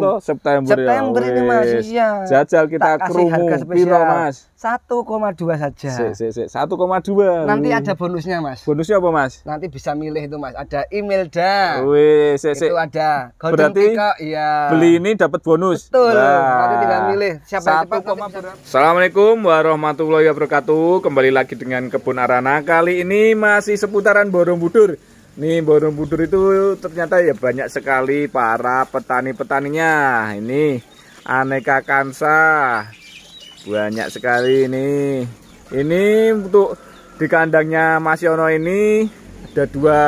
toh September, September ya, ini Mas. ya. Jajal kita kerumun. Harga piro Mas? 1,2 saja. Sik sik sik 1,2. Nanti ada bonusnya Mas. Bonusnya apa Mas? Nanti bisa milih itu Mas. Ada email Wih, sik sik. Itu ada. Golden Berarti iya. Beli ini dapat bonus. Betul. Nah. Nanti tinggal milih siapa yang cepat. Assalamualaikum warahmatullahi wabarakatuh. Kembali lagi dengan Kebun Arana. Kali ini masih seputaran Borobudur Nih Borong Budur itu ternyata ya banyak sekali para petani-petaninya. Ini aneka kansa. Banyak sekali ini. Ini untuk di kandangnya Mas Yono ini ada dua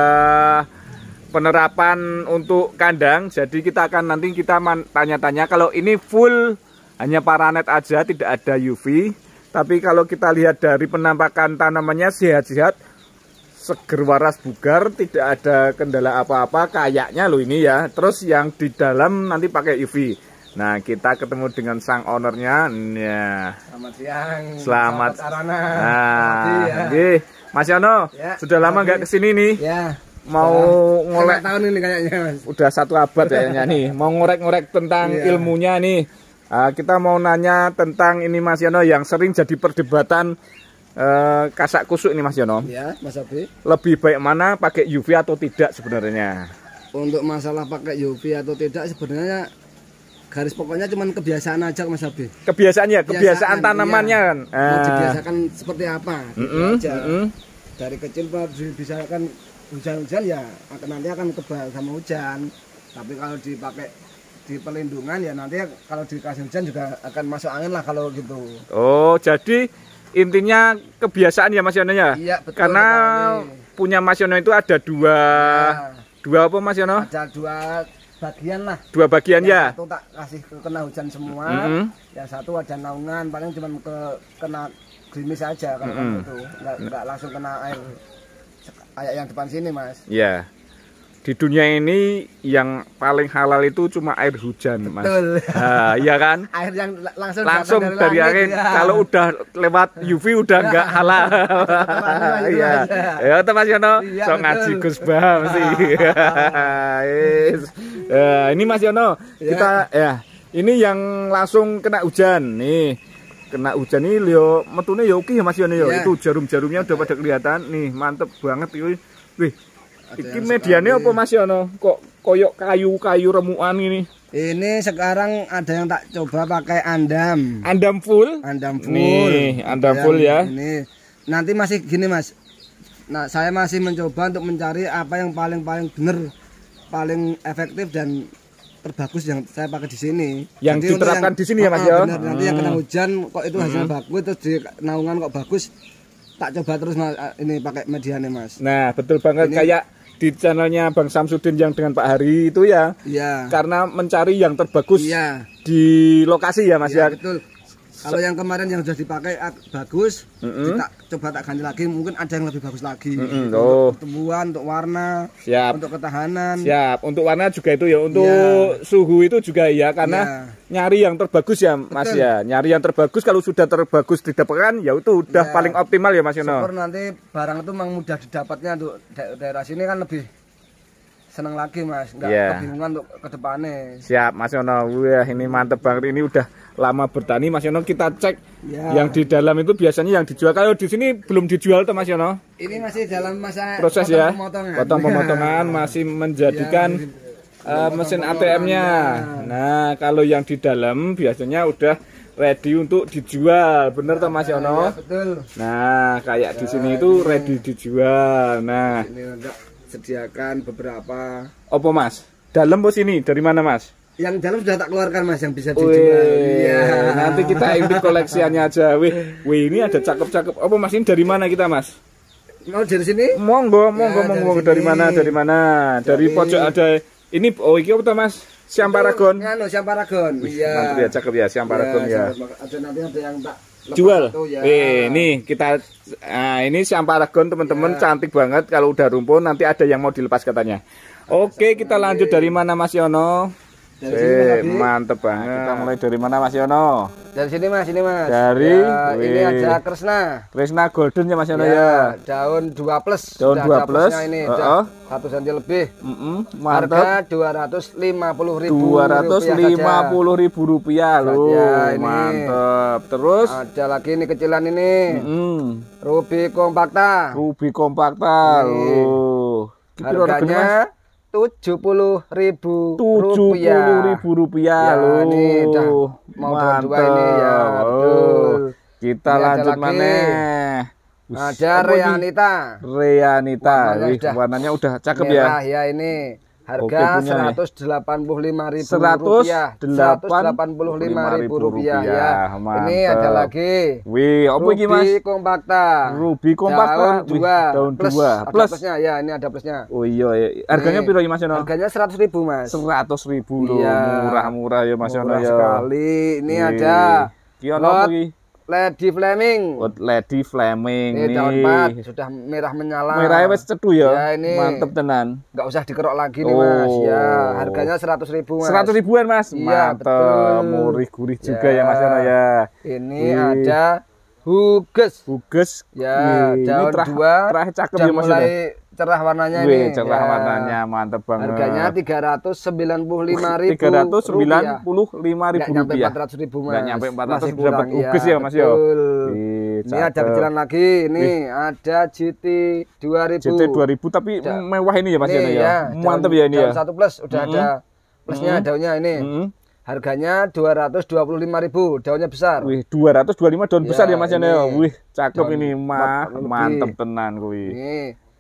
penerapan untuk kandang. Jadi kita akan nanti kita tanya-tanya kalau ini full hanya paranet aja tidak ada UV. Tapi kalau kita lihat dari penampakan tanamannya sehat-sehat seger waras bugar tidak ada kendala apa-apa kayaknya lo ini ya terus yang di dalam nanti pakai UV nah kita ketemu dengan sang ownernya ya selamat siang selamat, selamat nah, selamat ya. Mas Yono ya, sudah lama nggak kesini nih ya mau ngorek tahun ini kayaknya mas. udah satu abad kayaknya nih mau ngorek-ngorek tentang iya. ilmunya nih uh, kita mau nanya tentang ini Mas Yono yang sering jadi perdebatan Eh, kasak kusuk ini Mas Yono. Ya, Mas Abi. Lebih baik mana pakai UV atau tidak sebenarnya? Untuk masalah pakai UV atau tidak sebenarnya garis pokoknya cuman kebiasaan aja Mas Abi. kebiasaannya, kebiasaan, kebiasaan iya. tanamannya iya. kan. Uh. Kebiasaan seperti apa? Mm mm aja. Mm -mm. Dari kecil kan hujan-hujan ya nanti akan kebal sama hujan. Tapi kalau dipakai di pelindungan ya nanti kalau dikasih hujan juga akan masuk angin lah kalau gitu. Oh, jadi intinya kebiasaan ya Mas Yono ya. Iya, betul. Karena punya Mas Yono itu ada dua ya. dua apa Mas Yono? Ada dua bagian lah. Dua bagian ya. Satu tak kasih kena hujan semua. Mm -hmm. Yang satu ada naungan paling cuma ke kena gerimis aja kalau mm -hmm. itu. Enggak, langsung kena air kayak yang depan sini, Mas. Iya. Yeah di dunia ini yang paling halal itu cuma air hujan mas nah, ya kan air yang langsung langsung dari, dari langit, ya. kalau udah lewat UV udah enggak iya. halal iya ya teman Yono iya, so ngaji Gus Bah sih. ya, ini Mas Yono iya. kita ya ini yang langsung kena hujan nih kena hujan ini Leo. metune yoki ya, ya Mas Yono yo ya. itu jarum-jarumnya udah pada kelihatan nih mantep banget ini wih Iki mediane apa masih ono? Kok koyok kayu-kayu remuan ini? Ini sekarang ada yang tak coba pakai andam. Andam full? Andam full. Nih, andam full ya. Ini nanti masih gini mas. Nah, saya masih mencoba untuk mencari apa yang paling-paling bener, paling efektif dan terbagus yang saya pakai di sini. Yang nanti diterapkan yang, di sini ya mas ah, ya. Bener, hmm. Nanti yang kena hmm. hujan kok itu hasilnya hmm. bagus, terus di naungan kok bagus. Tak coba terus ini pakai mediane mas. Nah, betul banget ini, kayak di channelnya Bang Samsudin yang dengan Pak Hari itu ya. ya. Karena mencari yang terbagus. ya. Di lokasi ya Mas ya. ya. Betul. Kalau yang kemarin yang sudah dipakai ah, bagus, mm -hmm. kita coba tak ganti lagi, mungkin ada yang lebih bagus lagi. Mm -hmm. Untuk tumbuhan, untuk warna, Siap. untuk ketahanan. Siap. Untuk warna juga itu ya, untuk yeah. suhu itu juga ya, karena yeah. nyari yang terbagus ya, Mas Betul. ya. Nyari yang terbagus kalau sudah terbagus di depan ya itu udah yeah. paling optimal ya, Mas Yono nanti barang itu memang mudah didapatnya untuk daerah sini kan lebih senang lagi mas nggak yeah. kebingungan untuk kedepannya siap Mas Yono wah ini mantep banget ini udah lama bertani Mas Yono kita cek yeah. yang di dalam itu biasanya yang dijual kalau di sini belum dijual tuh Mas Yono ini masih dalam masa proses ya -pemotongan. potong iya. pemotongan masih menjadikan yeah, uh, eh, mesin ATM-nya nah kalau yang di dalam biasanya udah ready untuk dijual bener nah, toh Mas Yono ya, betul. nah kayak di iya, sini itu iya. ready dijual nah ini sediakan beberapa. Opo Mas? Dalam bos ini dari mana Mas? Yang dalam sudah tak keluarkan Mas yang bisa dijual. Iya. Nanti kita ambil koleksiannya aja. Wih, wih ini ada cakep-cakep. Opo Mas ini dari mana kita Mas? Mau dari sini? Monggo, monggo, ya, monggo dari, dari mana? Dari mana? Dari, dari pojok ada ini oh iki apa Mas? Siam Paragon. Nganu Siam Paragon. Iya. Mantap ya cakep ya Siam iya, Paragon ya. ya. Ada nanti ada yang tak jual. ya. ini kita nah, ini si Amparagon teman-teman ya. cantik banget kalau udah rumpun nanti ada yang mau dilepas katanya. Oke, kita lanjut dari mana Mas Yono? Dari Sip, mantep nah, banget. kita mulai dari mana Mas Yono? Dari sini Mas, ini Mas. Dari ya, ini aja Krishna. Krishna Golden ya Mas Yono ya. ya. Daun 2 plus. Daun 2 plus. Ini uh -oh. satu senti lebih. Mm -hmm. mantep. Harga 250 ribu. 250 ribu rupiah loh. Ya, Mantep. Terus ada lagi ini kecilan ini. Mm -hmm. Ruby kompakta. Ruby kompakta. Loh. Harganya tujuh puluh ribu tujuh puluh ribu rupiah ya, loh ini udah mau Mantap. ini ya Aduh. kita ini lanjut mana ada Reanita Reanita warnanya udah cakep merah, ya ya ini Harga seratus delapan puluh lima ribu seratus delapan puluh lima ribu rupiah ya. Mantap. Ini ada lagi. Wih, apa Ruby mas? Kompakta. Ruby Kompakta. Daun dua. Daun plus, dua. Plus. plusnya ya, ini ada plusnya. Oh iya, iya. harganya piro mas Yono? Harganya seratus ribu mas. Seratus ribu iya. loh, murah-murah ya mas Yono. Murah ya. sekali. Ini Wih. ada. kian apa Lady Fleming. Oh, Lady Fleming. Ini eh, daun pat sudah merah menyala. Merahnya wes cedu ya. ya ini Mantep tenan. Enggak usah dikerok lagi nih, oh. Mas. Ya, oh. harganya seratus ribu, Seratus ribuan, Mas. Iya, betul. Murih gurih ya. juga ya, Mas ya. Ini Wih. ada Huges. Huges. Ya, Wih. daun ini terah, dua. Terah cakep ya, Mas. Mulai ya cerah warnanya Wih, ini. cerah ya. warnanya mantep banget. Harganya tiga ratus sembilan puluh lima ribu. Tiga ratus sembilan puluh lima ribu rupiah. nyampe empat ratus ribu mas. Nggak nyampe empat ratus dapat bagus iya, ya mas yo. Ini ada kecilan lagi. Ini Wih. ada GT dua ribu. GT dua ribu tapi da. mewah ini ya mas ya, ini, ya. ya. Mantep ya ini ya. Satu plus udah mm -hmm. ada plusnya mm harganya dua ratus dua puluh lima ribu daunnya besar wih lima daun ya, besar ya mas Yanel wih cakep ini mah mantep tenan kuwi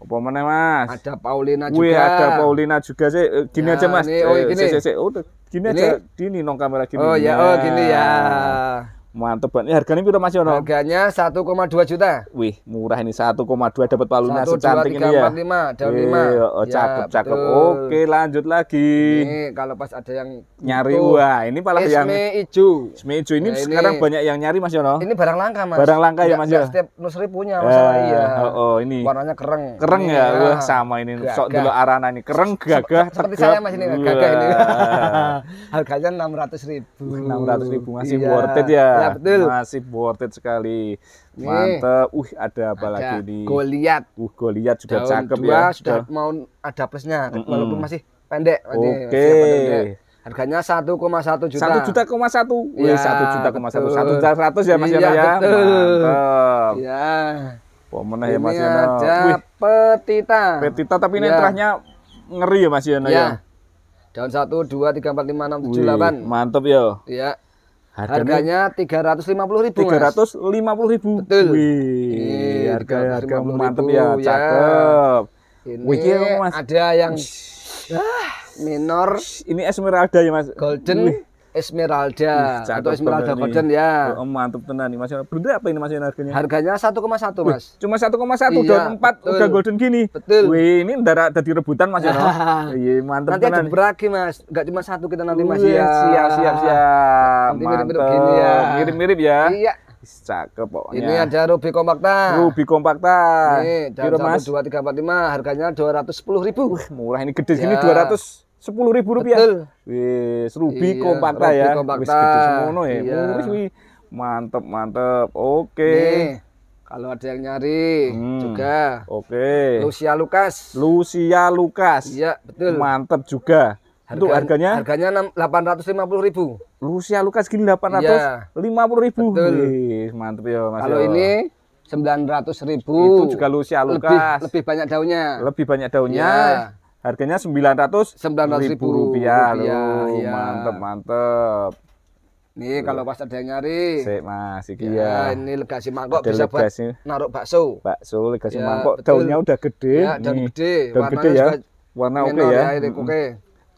apa mana Mas? Ada Paulina juga. Wih, ada Paulina juga sih. Eh, gini ya, aja Mas. oh, eh, gini. Eh, si, si, si. Oh, gini, gini aja. Gini nong kamera gini. Oh ya, oh gini ya. ya. Mantap banget. Ini harganya piro Mas Yono? Harganya 1,2 juta. Wih, murah ini 1,2 dapat palunnya secantik ini ya. 1, 5, daun 5. Iya, oh, ya, cakep, betul. Oke, lanjut lagi. Ini kalau pas ada yang nyari butuh. wah, ini malah eh, yang yang ijo. Isme ijo ini, nah, ini sekarang banyak yang nyari Mas Yono. Ini barang langka, Mas. Barang langka ya, Mas ya. Setiap nursery punya Mas. eh, iya. Oh, oh, ini. Warnanya kereng. Kereng ya. ya. Wah, sama ini. Gagah. Sok dulu arana ini kereng gagah. Seperti saya Mas ini gagah ini. Harganya 600.000. 600.000 masih iya. worth it ya ya, betul. Masih worth it sekali. Nih. Mantep. Uh, ada apa ada. lagi nih? Goliat. Uh, Goliat sudah Daun cakep ya. sudah Daun. mau ada plusnya mm -mm. walaupun masih pendek. Oke. Okay. Harganya 1,1 juta. 1 juta koma satu. Wih, iya, satu juta koma satu. Satu juta seratus ya Mas Yana ya. Mantap. Iya. Pemenah ya Mas Yana. Ada Wih. petita. Petita tapi ini ya. ngeri ya Mas Yono ya. ya. Daun 1 2 3 4 5 6 7 8. Mantap ya. Iya. Harganya tiga ratus lima puluh ribu. Tiga ratus lima puluh ribu. Betul. Wih, harga harga mantep ya, ya, cakep. Ini Wih, iya, ada yang minor. Ini Esmeralda ya mas. Golden. Wih. Esmeralda Ih, atau Esmeralda Golden ya. Oh, mantap tenan nih Mas. Berapa apa ini Mas harganya? Harganya 1,1 Mas. Cuma 1,1 iya, dan 4 betul. udah golden gini. Betul. Wih, ini ndara jadi rebutan Mas ya. Iya, mantap tenan. Nanti ada Mas. Enggak cuma satu kita nanti Mas ya. Siap, siap, siap. Mirip-mirip gini ya. Mirip-mirip ya. Iya. Cakep pokoknya. Ini ada Ruby Kompakta. Ruby Kompakta. Ini, dan 1, Harganya 210 ribu. Wah, murah ini gede ya. gini 200 sepuluh ribu rupiah. Betul. Wis rubi iya, kompakta ya. Kompakta. Wis semono ya. Iya. Wih, mantep mantep. Oke. Okay. kalau ada yang nyari hmm. juga. Oke. Okay. Lucia Lukas. Lucia Lukas. Iya betul. Mantep juga. Harga, Untuk harganya? Harganya delapan ratus lima puluh ribu. Lucia Lukas gini delapan ratus lima puluh ribu. Betul. Wih, mantep ya Mas. Kalau ya. ini sembilan ratus ribu. Itu juga Lucia Lukas. Lebih, lebih banyak daunnya. Lebih banyak daunnya. Ya Harganya sembilan ratus sembilan ribu rupiah. rupiah Loh, iya. Mantep, mantep. Nih Loh. kalau pas ada yang nyari. Sik, Mas. Iki ya, ya. ini legasi mangkok ada bisa legasi. buat naruh bakso. Bakso legasi ya, mangkok. Betul. Daunnya udah gede. Ya, daun gede. Daun warna gede ya. Warna oke okay, ya. ya. Oke. Okay.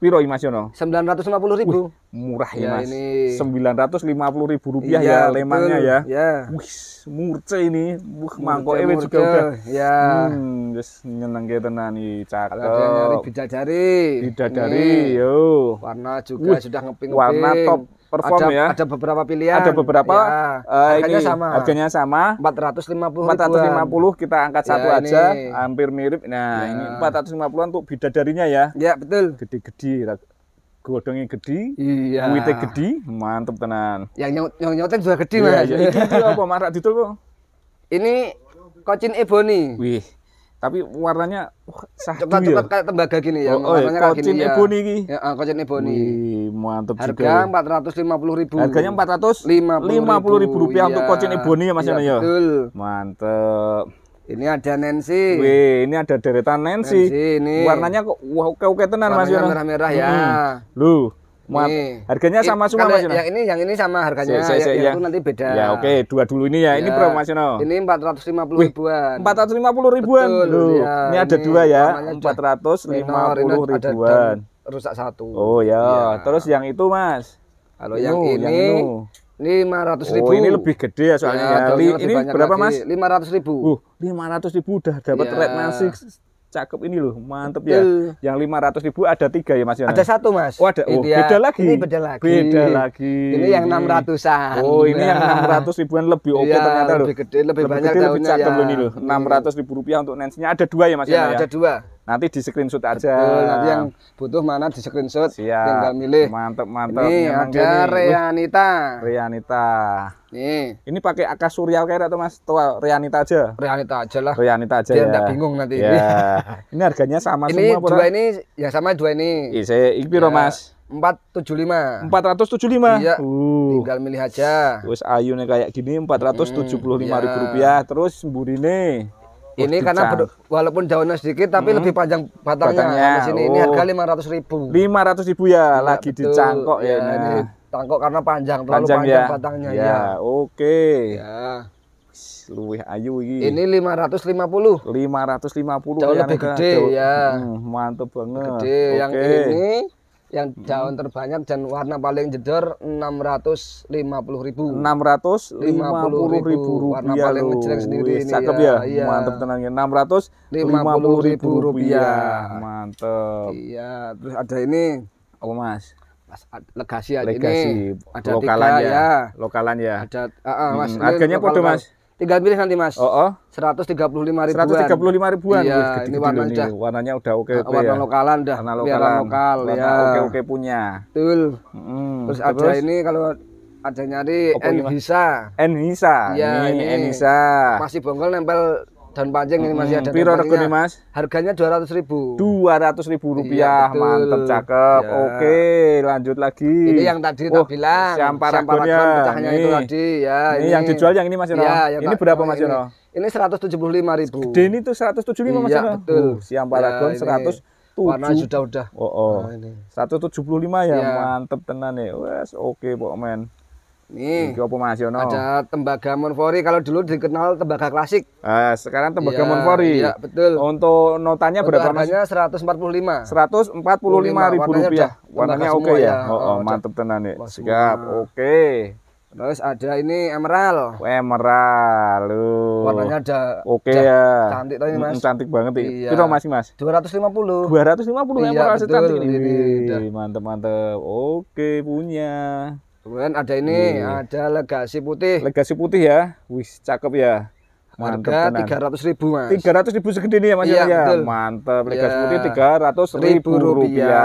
Piro Mas Yono? 950 ribu. Wih, murah ya, ya Mas. Ini... 950 ribu rupiah iya, ya lemannya ya. ya. Wih, murce ini. Wih, mangkok murce. juga udah. Ya. Hmm, yes, nyeneng ke tenan nih. cakep. Kalau ada yang nyari bidadari. Bidadari, yo. Warna juga Wih, sudah ngeping-ngeping. Warna top perform ada, ya. Ada beberapa pilihan. Ada beberapa. Ya, uh, harganya ini, sama. Harganya sama. 450. 450 kita angkat ya, satu ya, aja, hampir mirip. Nah, ya. ini 450 untuk bidadarinya ya. Ya, betul. Gede-gede godongnya gede, iya. kuitnya gede, mantep tenan. Yang nyoteng nyot juga gede iya, mas. Iya, ini apa marak itu kok? Ini kocin ebony. Wih, tapi warnanya wah, sahdu cepat, ya. kayak tembaga gini ya. Oh, oh warnanya kayak gini ya. kocin ini. Ya, uh, kocin ebony. Wih, mantap Harga ya. empat ratus lima puluh ribu. Harganya empat ratus lima puluh ribu rupiah ya. untuk kocin iya. ebony ya Mas iya, ya. ya. Mantep. Ini ada Nancy. Wih, ini ada deretan Nancy. Nancy ini. Warnanya kok wow, oke oke tenan Mas ya. Merah merah ya. Hmm. Lu. Muat. ini, Harganya sama semua Mas ya? Yang ini yang ini sama harganya. Si, si, si, yang, ya. itu iya. nanti beda. Ya oke, okay. dua dulu ini ya. ya. Ini promosional. Ini 450 ribuan. Wih, 450 ribuan. Betul, Loh, ya. ini ada ini dua ya. 450 ini, ribuan. Rusak satu. Oh ya. ya. Terus yang itu Mas. Kalau yang ini yang 500 ribu. Oh, ini lebih gede ya soalnya. Ya, Ini berapa lagi. mas? 500 ribu. Uh, 500 ribu udah dapat ya. red masih cakep ini loh, mantep ya. Betul. ya. Yang 500 ribu ada tiga ya Mas Yana? Ada satu Mas. Oh ada, oh, dia, beda lagi. Ini beda lagi. Beda lagi. Ini yang 600-an. Oh ini nah. yang 600 ribuan lebih oke okay, ya, ternyata lebih loh. Lebih gede, lebih, lebih banyak gede, lebih cakep ya. loh ini loh. 600 iya. ribu rupiah untuk nensinya. ada dua ya Mas ya, Yana? ya ada dua nanti di screenshot aja. Betul, nanti yang butuh mana di screenshot, Siap. tinggal milih. Mantep mantep. Ini Memang ada ini. Rianita. Rianita. Nih. Ini pakai akas Surya kayak atau Mas? Tua Rianita aja. Rianita aja lah. Rianita aja. Dia ya. bingung nanti. Ya. ini harganya sama ini semua. Ini dua ini yang sama dua ini. Ise, iki ya. Mas? 475. 475. Iya. Uh. Tinggal milih aja. Terus ayu nih kayak gini 475 hmm, ribu iya. rupiah. Terus nih ini karena walaupun daunnya sedikit tapi hmm. lebih panjang batangnya. Nah, batangnya. Di sini oh. ini harga lima ratus ribu. Lima ratus ribu ya, ya lagi betul. dicangkok ya. ya ini cangkok karena panjang, terlalu panjang, panjang ya. batangnya ya. ya. Oke. Ya. Luwih ayu ini. Ini lima ratus lima puluh. Lima ratus lima puluh. Jauh ya, lebih gede ya. Hmm, mantep banget. Gede. Okay. Yang ini yang hmm. daun terbanyak dan warna paling jedor puluh ribu 650 ribu, ribu rupiah warna paling ngejreng sendiri Wih, ini ya. ya, iya. ya. mantep tenangnya puluh ribu rupiah mantep iya terus ada ini apa oh, mas legasi aja legasi ini ada lokalan tiga, ya. ya lokalan ya ada uh, uh, mas hmm. harganya podo mas Tinggal pilih nanti Mas. Oh, oh. 135 ribuan. 135 ribuan. Iya, Wih, gede -gede ini warna ini. warnanya udah oke okay, ah, warna ya. lokalan dah. Warna lokalan. warna lokal warna ya. Oke okay oke punya. Betul. Hmm, terus, terus ada ini kalau ada nyari Enhisa. Enhisa. Iya, ini Enhisa. Masih bonggol nempel daun pancing ini masih ada. Piro regane Mas? Harganya ratus ribu ratus ribu iya, rupiah. Iya, Mantap cakep. Ya. Oke, lanjut lagi. Ini yang tadi oh, tak bilang. Siam paragonnya. pecahnya itu tadi ya. Ini, ini, yang dijual yang ini Mas Yono. Ya, ya, ini berapa Mas Yono? Ini, ini lima ribu ini tuh 175 lima Mas iya, Yono. betul. Uh, siam paragon ya, 100 tujuh warna sudah udah oh, oh. Nah, ini. 175 ya, ya. mantep tenan ya wes oke okay, pokoknya Nih. Iki Ada tembaga Monfori kalau dulu dikenal tembaga klasik. Eh, sekarang tembaga ya, Monfori. Iya, betul. Untuk notanya Untuk berapa Mas? Harganya 145. 145 ribu Warnanya rupiah. Warnanya oke okay ya. ya. Oh, oh, Mantap mantep tenan nih. Siap. Oke. Okay. Terus ada ini emerald. Oh, emerald. Loh. Warnanya ada Oke okay, ya. Cantik tadi Mas. Cantik banget iki. Iya. Piro Mas Mas? 250. 250 iya, emerald betul, cantik ini. Mantep-mantep. Oke, punya. Kemudian ada ini, hmm. ada legasi putih. Legasi putih ya. Wis, cakep ya. Harga tiga ratus ribu mas. Tiga ratus ribu segede ini ya mas ya? iya, ya. Mantap. Legasi ya. putih tiga ratus ribu, ribu rupiah.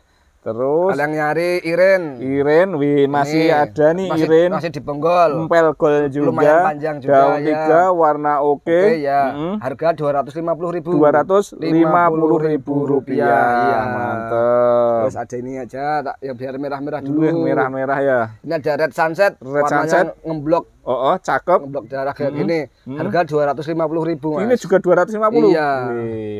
rupiah. Terus Kalian yang nyari Iren. Iren, wih masih Ini, ada nih masih, Iren. Masih penggol. Empel gol juga. Lumayan panjang juga. Daun ya. tiga, warna oke. Okay. Okay, ya. Mm -hmm. Harga dua ratus lima puluh ribu. Dua ratus lima puluh ribu rupiah. Iya. Mantep. Terus ada ini aja, tak, ya biar merah-merah dulu. Merah-merah ya. Ini ada red sunset. Red sunset. Ngeblok. Oh, oh, cakep. Ngeblok darah kayak mm gini. Harga dua ratus lima puluh ribu. Mas. Ini juga dua ratus lima puluh. Iya.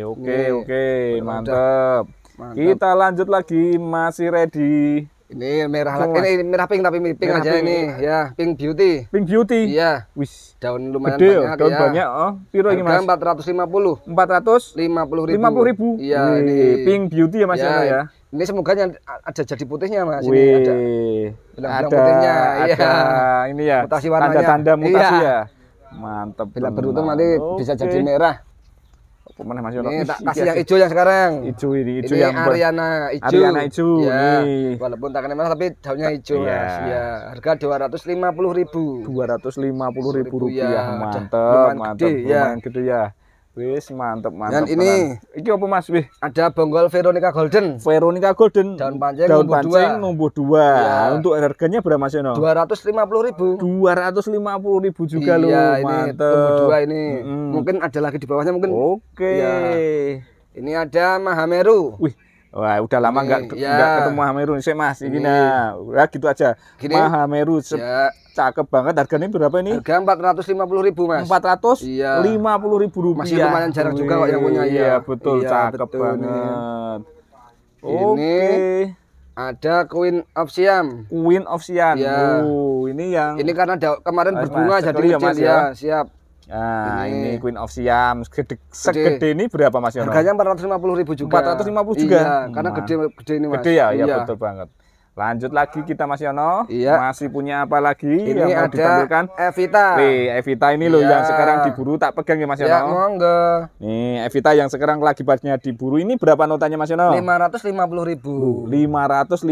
Oke, oke, okay, mantep. Mantap. Kita lanjut lagi masih ready. Ini merah lagi. ini merah pink tapi pink merah aja pink. ini ya, pink beauty. Pink beauty. Iya. Wis, daun lumayan Gede, banyak daun ya. banyak. Oh, piro ini Mas? 450. 400? 50 ribu. 50 ribu. Iya, ini pink beauty ya Mas iya. ya. ya. Ini semoga ada jadi putihnya Mas. Wih. Ini ada. Bilang ada, putihnya. Iya. Ada. Ini ya. Mutasi warnanya. Tanda-tanda mutasi iya. ya. ya. Mantap. Bila beruntung nanti bisa jadi merah pemenang masih orang tak kasih yang hijau yang sekarang. Hijau ini, hijau yang Ariana hijau. Ariana hijau. Ya, walaupun tak kena merah tapi daunnya hijau. Iya. Ya. harga dua ratus lima puluh ribu dua rupiah. Ya. Mantap, mantap. Ya. Gede, ya. gede ya. Wis mantep mantep. Dan ini ini iki apa Mas Wih? Ada bonggol Veronica Golden. Veronica Golden. Daun panjang, Daun numbuh pancing dua. 2. Ya. Untuk harganya berapa Mas Yono? 250.000. 250.000 juga iya, loh. Iya, ini mantep. numbuh 2 ini. Hmm. Mungkin ada lagi di bawahnya mungkin. Oke. Okay. Ya. Ini ada Mahameru. Wih, Wah, udah lama nggak ya. ketemu Mahameru sih Mas. Ini nah, ya, gitu aja. Gini. Mahameru ya. Cakep banget. Harganya berapa ini? Harga 450 ribu mas. 400? Iya. 50 ribu rupiah. Masih lumayan jarang juga kok yang punya. Iya, iya. betul, iya, cakep betul banget. Ini okay. ada Queen of Siam. Queen of Siam. Iya. Oh, ini yang. Ini karena kemarin mas, berbunga mas, jadi ya, ya. ya. Siap. Nah, ini. ini Queen of Siam segede, segede ini berapa Mas Yono? Harganya 450 ribu juga. 450 juga. Iya, hmm, karena gede gede ini Mas. Gede ya, iya. ya betul banget. Lanjut lagi kita Mas Yono. Iya. Masih punya apa lagi ini yang mau ada ditampilkan? Evita. Nih, Evita ini loh iya. yang sekarang diburu tak pegang ya Mas iya, Yono. Ya, monggo. Nih, Evita yang sekarang lagi banyak diburu. Ini berapa notanya Mas Yono? 550 ribu. Loh, 550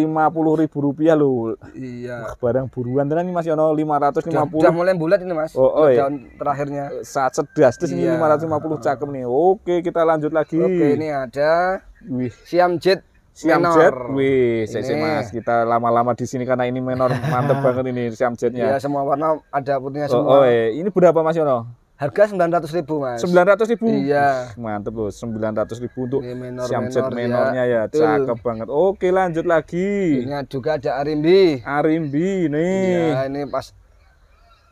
ribu rupiah loh. Iya. Wah, barang buruan tenang nih Mas Yono 550. Sudah, sudah mulai bulat ini Mas. Oh, oh iya. terakhirnya. Saat sedas terus iya. ini 550 cakep nih. Oke, kita lanjut lagi. Oke, ini ada Wih. Siam Jet Siam Jet, wih, saya mas, kita lama-lama di sini karena ini menor mantep banget ini Siam Jetnya. Iya, semua warna ada putihnya oh, semua. Oh, oh iya. ini berapa Mas Yono? Harga sembilan ratus ribu mas. Sembilan ratus ribu. Iya. mantep loh, sembilan ratus ribu untuk menor, Siam Jet menornya ya, ya. cakep banget. Oke, lanjut lagi. Ini juga ada Arimbi. Arimbi nih. Iya, ini pas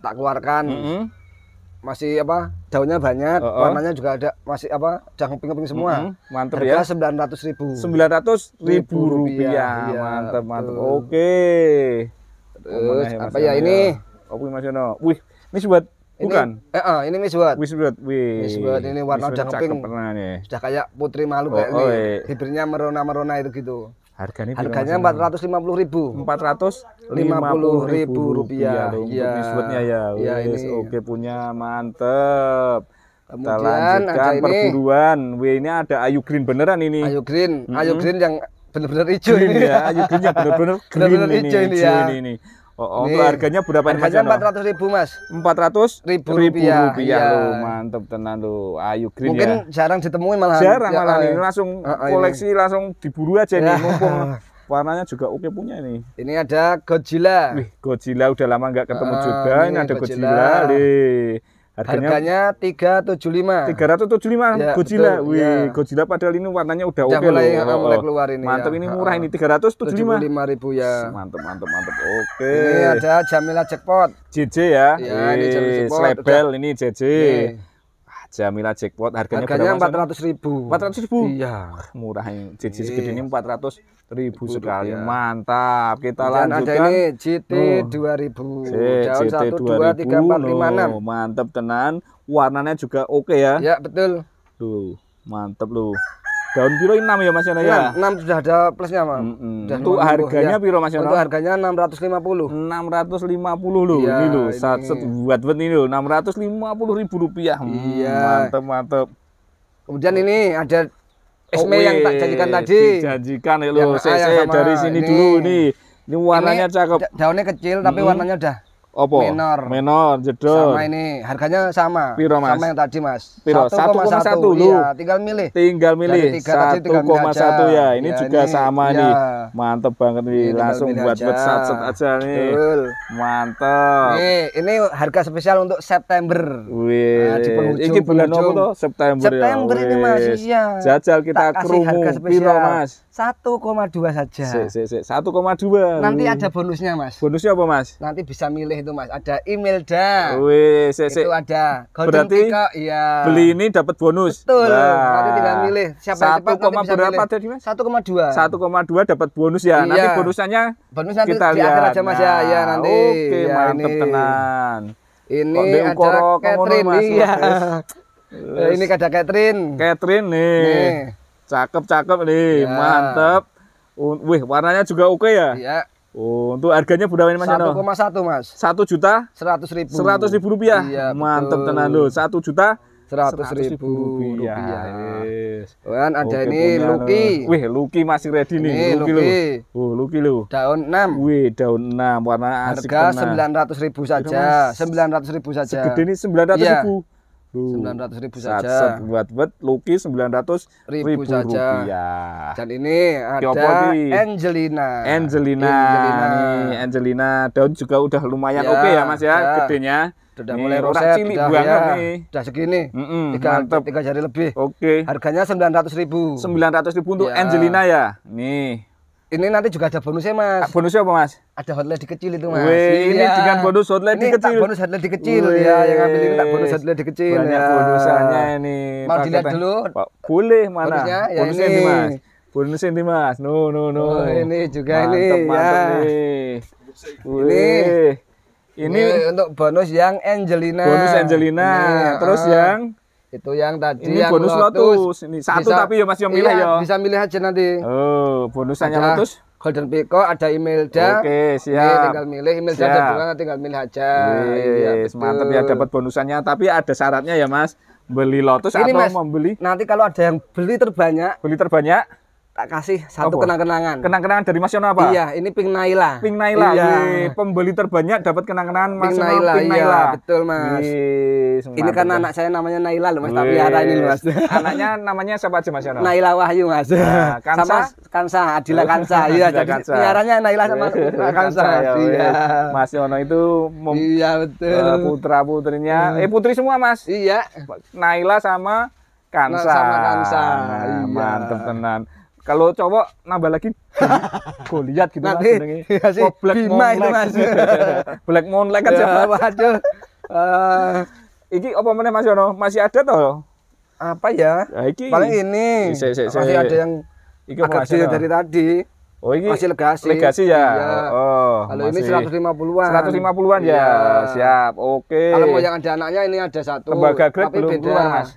tak keluarkan. Mm -hmm masih apa daunnya banyak, uh -uh. warnanya juga ada masih apa jangan pink-pink semua. Mm -hmm. Mantap ya. sembilan ratus ribu. Sembilan ratus ribu rupiah. rupiah. Iya. mantep mantep mantap. Oke. Okay. Terus oh, apa ya ini? opung ya. Mas Yono. Wih, ini sobat bukan? Eh, uh, ini Miss World. Wih. Miss ini warna jangan pink. Sudah kayak putri malu oh, kayak oh, ini. Iya. Bibirnya merona-merona itu gitu. Harganya Harganya empat ratus lima puluh ribu. Empat ratus lima puluh ribu rupiah. Iya. Iya. ya. Iya ya ini. Oke punya mantep. Kemudian Kita lanjutkan ada perburuan. W ini ada Ayu Green beneran ini. Ayu Green, mm -hmm. Ayu Green yang bener-bener hijau ini ya. Ayu Green yang bener-bener green bener -bener hijau ini, ini, ya. ini. Oh, oh harganya berapa ini? Harganya empat ratus ribu Mas. Empat ratus ribu, rupiah. rupiah iya. lu mantep tenan lo. Ayu green Mungkin ya. jarang ditemuin malah. Jarang ya, malah eh, ini langsung eh, eh, koleksi langsung diburu aja nih ya. mumpung warnanya juga oke punya nih. Ini ada Godzilla. Wih, Godzilla udah lama nggak ketemu uh, juga. Ini, ini ada Godzilla. Godzilla. Harganya, Harganya 375. 375 ya, Godzilla. Betul, Wih, ya. Godzilla padahal ini warnanya udah oke okay loh. Oh, mulai keluar ini. Mantap ya. ini murah ini 375. 75.000 ya. Mantap mantap mantap. Oke. Okay. Ini ada Jamila Jackpot. JJ ya. Ya, ini Jamila Jackpot. Label ini JJ. Nih. Jamila jackpot harganya, harganya anu? empat ratus ribu empat ratus ribu iya murah ini jadi iya. ini empat ratus ribu sekali ya. mantap kita Dan lanjutkan ada ini GT dua ribu jauh satu dua tiga empat lima enam mantap tenan warnanya juga oke okay ya ya betul tuh mantap loh Daun piro ini 6 ya Mas Yana ya? 6 sudah ada plusnya Mas. Mm -hmm. Mas Untuk harganya enam ya. piro Mas Yana? Untuk harganya lima puluh loh ya, ini loh. Saat set buat buat ini loh Enam ratus lima puluh ribu rupiah. Hmm, iya. Mantep mantep. Kemudian ini ada oh, Esme yang tak janjikan tadi. Dijanjikan ya loh. Saya dari sini ini. dulu nih. Ini warnanya ini cakep. Daunnya kecil tapi hmm. warnanya udah Opo? Menor. Menor, jedol. Sama ini, harganya sama. Piro, Mas? Sama yang tadi, Mas. Piro, 1,1 Iya, tinggal milih. Tinggal milih. 1,1 ya. Ini ya, juga ini, sama ya. nih. Mantep banget nih. Ini Langsung buat buat set set aja nih. Betul. Mantep. Nih, ini harga spesial untuk September. Wih. Nah, di penghujung, ini bulan apa tuh? September, September ya. September ini Mas, iya. Jajal kita tak kerumu. Harga spesial. Piro, Mas? 1,2 saja. Sik, sik, sik. 1,2. Nanti ada bonusnya, Mas. Bonusnya apa, Mas? Nanti bisa milih itu mas ada email dah se itu ada Golden berarti ya. beli ini dapat bonus betul nah. nanti tinggal milih siapa satu koma berapa tadi mas satu koma dua satu koma dua dapat bonus ya iya. nanti bonusannya bonus nanti kita lihat. aja mas ya. Iya, nah, ya, nanti oke ya, mantep ini. tenan ini ada Catherine mas, iya. Yes. Eh, ini ada Catherine Catherine nih, nih. cakep cakep nih ya. mantep Wih, warnanya juga oke okay ya? Iya. Oh, untuk harganya berapa ini Mas Satu satu Mas. Satu juta seratus ribu. Seratus ribu rupiah. Iya, Mantep tenan lo. Satu juta seratus ribu, rupiah. Ya. Yes. Kan ada ini Lucky. Wih, Lucky masih ready nih. Ini Lucky. Lucky. Lo. Oh, Lucky lo. Daun 6. Wih, daun 6 warna asik Harga sembilan ratus ribu saja. Sembilan ratus ribu saja. Segede ini sembilan ratus iya. ribu. Iya ribu. Sembilan ratus ribu saja. Sat, buat buat Lucky sembilan ratus ribu, ribu saja. Rupiah. Dan ini ada Angelina. Angelina. Angelina. Nih, Angelina. Daun juga udah lumayan ya, oke okay ya Mas ya, ya. gedenya. Sudah mulai roset, cili, udah, ya, nih. sudah segini. Mm -mm, tiga, mantep. tiga jari lebih. Oke. Okay. Harganya sembilan ratus ribu. Sembilan ratus ribu untuk ya. Angelina ya. Nih ini nanti juga ada bonusnya mas ah, bonusnya apa mas? ada hotlady dikecil itu mas Wih, ini ya. dengan bonus hotlady dikecil. tak bonus hotlady kecil ya yang ambil ini tak bonus hotlady kecil banyak ya. bonusannya ini mau dilihat dulu boleh mana bonusnya, ya bonusnya ini. ini mas bonusnya ini mas no no no oh, ini juga mantep, ini mantep ya. nih ini ini, untuk bonus yang Angelina bonus Angelina terus uh. yang itu yang tadi ini yang bonus lotus, ini satu bisa, tapi ya masih milih iya, ya bisa milih aja nanti oh bonusnya lotus Golden Pico ada Imelda. Oke, siap. Ini tinggal milih Imelda siap. ada bunga tinggal milih aja. Yes, iya, mantap ya dapat bonusannya tapi ada syaratnya ya, Mas. Beli Lotus ini atau mas, membeli? Nanti kalau ada yang beli terbanyak, beli terbanyak tak kasih satu kenang-kenangan. Kenang-kenangan dari Mas Yono apa? Iya, ini Pink Naila. Pink Naila. Iya. pembeli terbanyak dapat kenang-kenangan Mas Pink Naila. Pink iya, Naila. Iya, betul, Mas. Wih, ini karena anak saya namanya Naila loh, Mas. Wih. Tapi ada ini, Mas. Anaknya namanya siapa aja Mas Yono? Naila Wahyu, Mas. Nah, Kansa. Sama Kansa, Adila Kansa. Iya, jadi Kansa. penyiarannya Naila sama Wih. Kansa. Ya, iya. Mas Yono itu mem- Iya, betul. Eh, putra-putrinya. Hmm. Eh, putri semua, Mas. Iya. Naila sama Kansa. Nah, sama Kansa. Nah, iya. Mantap tenan. Kalau cowok nambah lagi Goliat gitu Nanti, lah iya oh, Black Bima itu Mas. Black lagi kan ya, aja Uh, apa mana Mas Yono? Masih ada toh? Apa ya? Nah, iki, Paling ini. Masih ada yang iki agak sih dari tadi. Oh ini masih legasi. Legasi ya. Iya. Oh. Kalau ini 150-an. 150-an ya. ya. Siap. Oke. Kalau mau yang ada anaknya ini ada satu. Lembaga grade belum beda. keluar, Mas.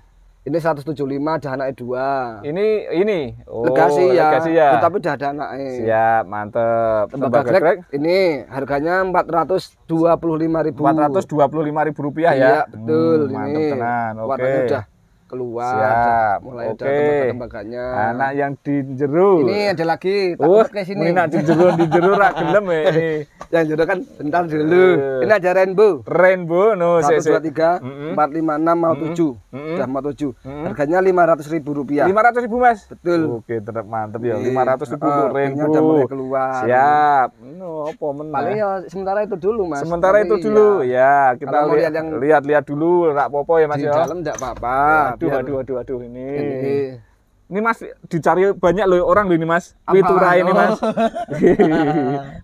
Ini 175 dah anaknya dua. Ini ini oh, legasi, ya. legasi ya. Tetapi dah ada anaknya. Siap, mantep. Tembaga, Tembaga krek, ini harganya 425.000. 425.000 rupiah ya. Iya, betul. Hmm, mantep tenan. Oke. Okay. Warnanya udah keluar Siap. mulai Oke. ada tembak-tembakannya anak yang di jeru ini ada lagi takut ke sini ini di jeru di jeru ra gelem ya ini yang jeru kan bentar dulu uh. ini ada rainbow rainbow no satu dua tiga empat lima enam mau tujuh sudah mau tujuh harganya lima ratus ribu rupiah lima ratus ribu mas betul oke tetap mantep ya iya. lima ratus ribu uh, rainbow mulai keluar siap no apa menang paling ya sementara itu dulu mas sementara itu dulu iya. ya, kita lihat lihat-lihat dulu rak popo ya mas di ya. dalam enggak apa-apa iya aduh, iya, aduh, iya. aduh, aduh, ini. ini. Mas dicari banyak loh orang loh ini Mas. Fiturah ini Mas.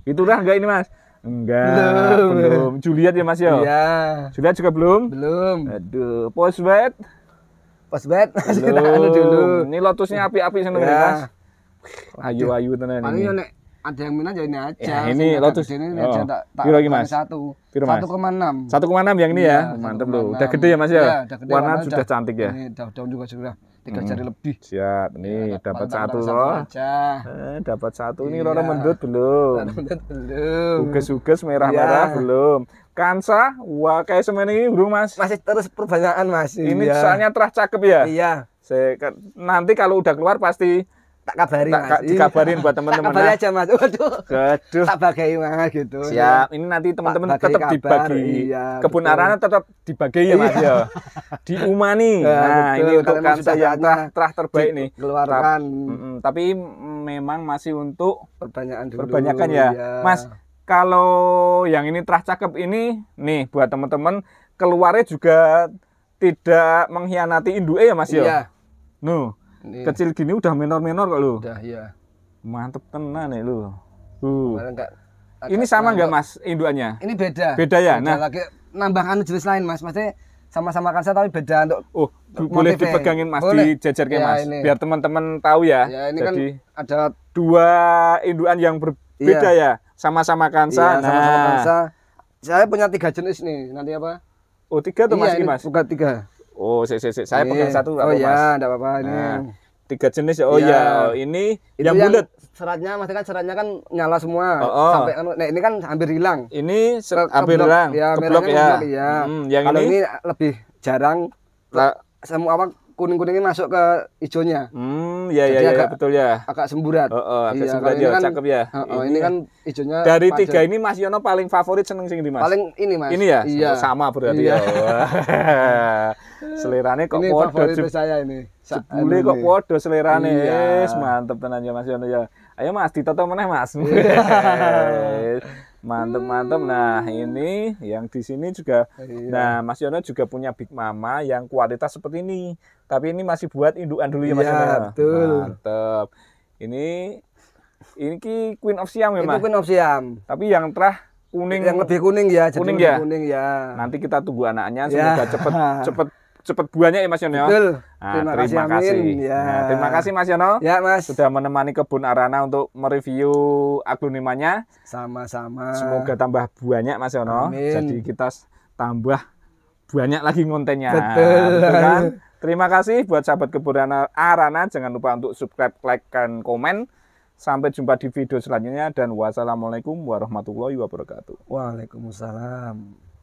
Fiturah enggak ini Mas? Enggak, belum. belum. Juliet ya Mas ya? Iya. Juliet juga belum? Belum. Aduh, posbet posbet Belum. dulu. Ini lotusnya api-api seneng ya. Mas. Ayu-ayu tenan ini ada yang minat ya ini aja. Ya, ini Lotus ini, oh. aja tak tak Piro mas. satu. Piro Satu koma enam yang ini ya. ya Mantap loh. Udah gede ya Mas ya. ya gede, Warna sudah cantik ya. Ini daun juga sudah tiga hmm. jari lebih. Siap. Ini ya, dapat satu loh. Eh, dapat satu ini loro iya. mendut belum. belum. Uges-uges merah-merah iya. belum. Kansa, wah kayak semen ini belum Mas. Masih terus perbanyakan Mas. Ini iya. soalnya terah cakep ya. Iya. Saya, kan, nanti kalau udah keluar pasti tak kabarin, tak, mas. dikabarin buat teman-teman kabari aja mas waduh Kedus, tak bagai mana gitu siap ini nanti teman-teman tetap kabar, dibagi iya, kebenaran tetap dibagi ya mas ya iya. diumani nah, nah ini untuk kasus yang terah, terah terbaik nih keluarkan mm -mm. tapi memang masih untuk pertanyaan dulu perbanyakan ya iya. mas kalau yang ini terah cakep ini nih buat teman-teman keluarnya juga tidak mengkhianati induknya ya mas ya iya. no ini. Kecil gini udah menor-menor kok lu. Udah, iya. Mantep tenan nih lu. Uh. ini sama nggak mas induannya? Ini beda. Beda ya. Beda nah, lagi nambah anu jenis lain mas. Maksudnya sama-sama kansa tapi beda untuk oh untuk boleh motive. dipegangin mas boleh. ke ya, mas ini. biar teman-teman tahu ya, ya ini kan jadi kan ada dua induan yang berbeda iya. ya sama-sama kansa iya, sama-sama nah. kansa saya punya tiga jenis nih nanti apa oh tiga tuh iya, mas ini mas bukan tiga Oh, si, si, si. saya iya. pegang satu enggak oh, apa-apa. Oh ya, enggak apa-apa ini. Nah, tiga jenis oh ya, ya. ini Itu yang, bulat. Seratnya maksudnya kan seratnya kan nyala semua. Oh, oh. Sampai anu, nah ini kan hampir hilang. Ini ser- hampir iya, hilang. Ya, keblok ya. Iya. Hmm, yang Kalau ini, ini lebih jarang. La- semua apa kuning kuningnya masuk ke hijaunya. Hmm, ya Jadi ya, ya agak, ya betul ya. Agak semburat. Oh, oh agak iya, semburat ya, kan, cakep ya. Oh, oh, ini, ini iya. kan hijaunya. Dari pajar. tiga ini Mas Yono paling favorit seneng sing di Mas. Paling ini Mas. Ini ya, iya. Oh, sama berarti iya. ya. selerane kok podo. Ini saya ini. Jebule kok podo selerane. Yes, iya. mantep tenan ya Mas Yono ya. Ayo Mas ditoto meneh Mas. Iya. mantep-mantep nah ini yang di sini juga iya. nah Mas Yono juga punya Big Mama yang kualitas seperti ini tapi ini masih buat indukan dulu ya Mas iya, Yono ya? betul mantep ini ini ki Queen of Siam ya Mas itu Queen of Siam tapi yang terah kuning yang lebih kuning ya kuning ya kuning ya nanti kita tunggu anaknya iya. semoga ya. cepet cepet cepat buahnya ya Mas Yono. Ya? Nah, terima, terima kasih. Amin. Ya. Nah, terima kasih Mas Yono. Ya Mas. Sudah menemani kebun Arana untuk mereview aglonimanya. Sama-sama. Semoga tambah banyak Mas Yono. Amin. Jadi kita tambah banyak lagi kontennya. Betul. Betul kan? Terima kasih buat sahabat kebun Arana. Jangan lupa untuk subscribe, like, dan komen. Sampai jumpa di video selanjutnya dan wassalamualaikum warahmatullahi wabarakatuh. Waalaikumsalam.